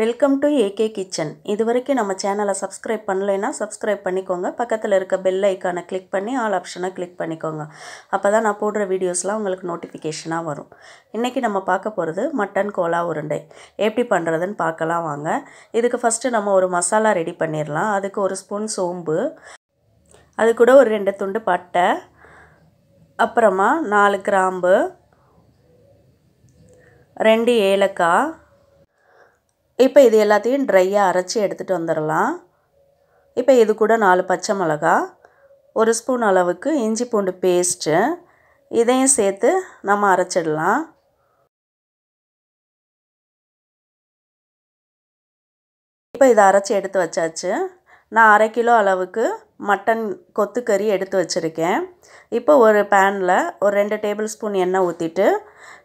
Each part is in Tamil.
வெல்கம் டு ஏகே கிச்சன் இது வரைக்கும் நம்ம சேனலை சப்ஸ்கிரைப் பண்ணலைன்னா சப்ஸ்கிரைப் பண்ணிக்கோங்க பக்கத்தில் இருக்க பெல் ஐக்கானை கிளிக் பண்ணி ஆல் ஆப்ஷனை கிளிக் பண்ணிக்கோங்க அப்போ தான் நான் போடுற வீடியோஸ்லாம் உங்களுக்கு நோட்டிஃபிகேஷனாக வரும் இன்றைக்கி நம்ம பார்க்க போகிறது மட்டன் கோலா உருண்டை எப்படி பண்ணுறதுன்னு பார்க்கலாம் வாங்க இதுக்கு ஃபஸ்ட்டு நம்ம ஒரு மசாலா ரெடி பண்ணிடலாம் அதுக்கு ஒரு ஸ்பூன் சோம்பு அது கூட ஒரு ரெண்டு துண்டு பட்டை அப்புறமா நாலு கிராம்பு ரெண்டு ஏலக்காய் இப்போ இது எல்லாத்தையும் ட்ரையாக அரைச்சி எடுத்துகிட்டு வந்துடலாம் இப்போ இது கூட நாலு பச்சை மிளகா ஒரு ஸ்பூன் அளவுக்கு இஞ்சி பூண்டு பேஸ்ட்டு இதையும் சேர்த்து நம்ம அரைச்சிடலாம் இப்போ இதை அரைச்சி எடுத்து வச்சாச்சு நான் அரை கிலோ அளவுக்கு மட்டன் கொத்துக்கறி எடுத்து வச்சுருக்கேன் இப்போ ஒரு பேனில் ஒரு ரெண்டு டேபிள் ஸ்பூன் எண்ணெய் ஊற்றிட்டு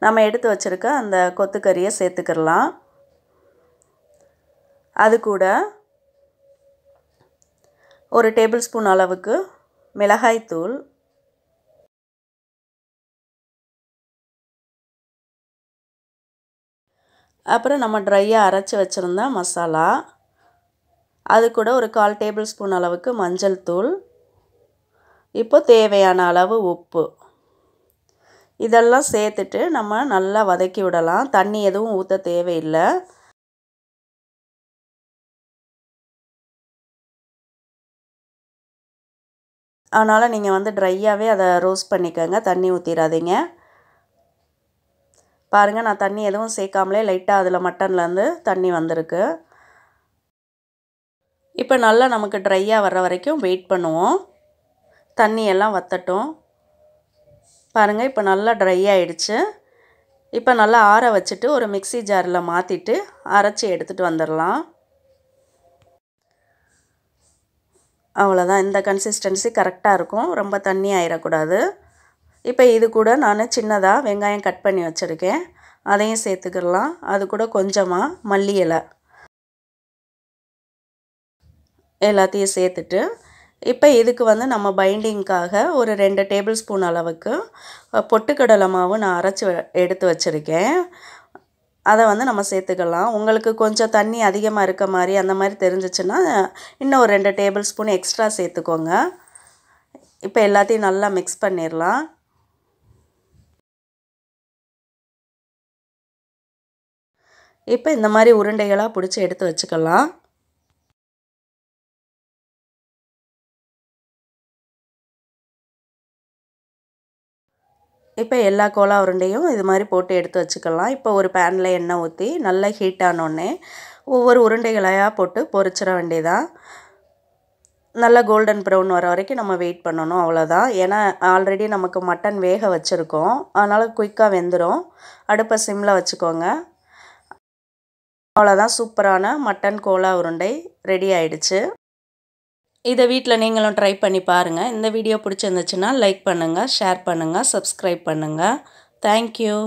நம்ம எடுத்து வச்சுருக்க அந்த கொத்துக்கறியை சேர்த்துக்கிடலாம் அது கூட ஒரு டேபிள் ஸ்பூன் அளவுக்கு மிளகாய்த்தூள் அப்புறம் நம்ம ட்ரையாக அரைச்சி வச்சுருந்த மசாலா அது கூட ஒரு கால் டேபிள் ஸ்பூன் அளவுக்கு மஞ்சள் தூள் இப்போ தேவையான அளவு உப்பு இதெல்லாம் சேர்த்துட்டு நம்ம நல்லா வதக்கி விடலாம் தண்ணி எதுவும் ஊற்ற தேவையில்லை அதனால் நீங்கள் வந்து ட்ரையாகவே அதை ரோஸ்ட் பண்ணிக்கோங்க தண்ணி ஊற்றிடாதீங்க பாருங்கள் நான் தண்ணி எதுவும் சேர்க்காமலே லைட்டாக அதில் மட்டன்லேருந்து தண்ணி வந்திருக்கு இப்போ நல்லா நமக்கு ட்ரையாக வர்ற வரைக்கும் வெயிட் பண்ணுவோம் தண்ணி எல்லாம் வத்தட்டும் பாருங்கள் இப்போ நல்லா ட்ரை ஆகிடுச்சு இப்போ நல்லா ஆற வச்சுட்டு ஒரு மிக்சி ஜாரில் மாற்றிட்டு அரைச்சி எடுத்துகிட்டு வந்துடலாம் அவ்வளோதான் இந்த கன்சிஸ்டன்சி கரெக்டாக இருக்கும் ரொம்ப தண்ணி ஆயிடக்கூடாது இப்போ இது கூட நான் சின்னதாக வெங்காயம் கட் பண்ணி வச்சுருக்கேன் அதையும் சேர்த்துக்கிடலாம் அது கூட கொஞ்சமாக மல்லி இலை எல்லாத்தையும் சேர்த்துட்டு இப்போ இதுக்கு வந்து நம்ம பைண்டிங்க்காக ஒரு ரெண்டு டேபிள் ஸ்பூன் அளவுக்கு பொட்டுக்கடலை மாவு நான் அரைச்சி எடுத்து வச்சுருக்கேன் அதை வந்து நம்ம சேர்த்துக்கலாம் உங்களுக்கு கொஞ்சம் தண்ணி அதிகமாக இருக்க மாதிரி அந்த மாதிரி தெரிஞ்சிச்சுன்னா இன்னும் ஒரு ரெண்டு டேபிள் ஸ்பூன் எக்ஸ்ட்ரா சேர்த்துக்கோங்க இப்போ எல்லாத்தையும் நல்லா மிக்ஸ் பண்ணிடலாம் இப்போ இந்த மாதிரி உருண்டைகளாக பிடிச்சி எடுத்து வச்சுக்கலாம் இப்போ எல்லா கோலா உருண்டையும் இது மாதிரி போட்டு எடுத்து வச்சுக்கலாம் இப்போ ஒரு பேனில் எண்ணெய் ஊற்றி நல்லா ஹீட் ஆனோடனே ஒவ்வொரு உருண்டைகளையாக போட்டு பொறிச்சிட வேண்டியதான் நல்லா கோல்டன் ப்ரௌன் வர வரைக்கும் நம்ம வெயிட் பண்ணணும் அவ்வளோதான் ஏன்னா ஆல்ரெடி நமக்கு மட்டன் வேக வச்சுருக்கோம் அதனால் குயிக்காக வெந்துடும் அடுப்பை சிம்மில் வச்சுக்கோங்க அவ்வளோதான் சூப்பரான மட்டன் கோலா உருண்டை ரெடி ஆயிடுச்சு இதை வீட்டில் நீங்களும் ட்ரை பண்ணி பாருங்கள் இந்த வீடியோ பிடிச்சிருந்துச்சுன்னா லைக் பண்ணுங்கள் ஷேர் பண்ணுங்கள் சப்ஸ்கிரைப் பண்ணுங்கள் தேங்க்யூ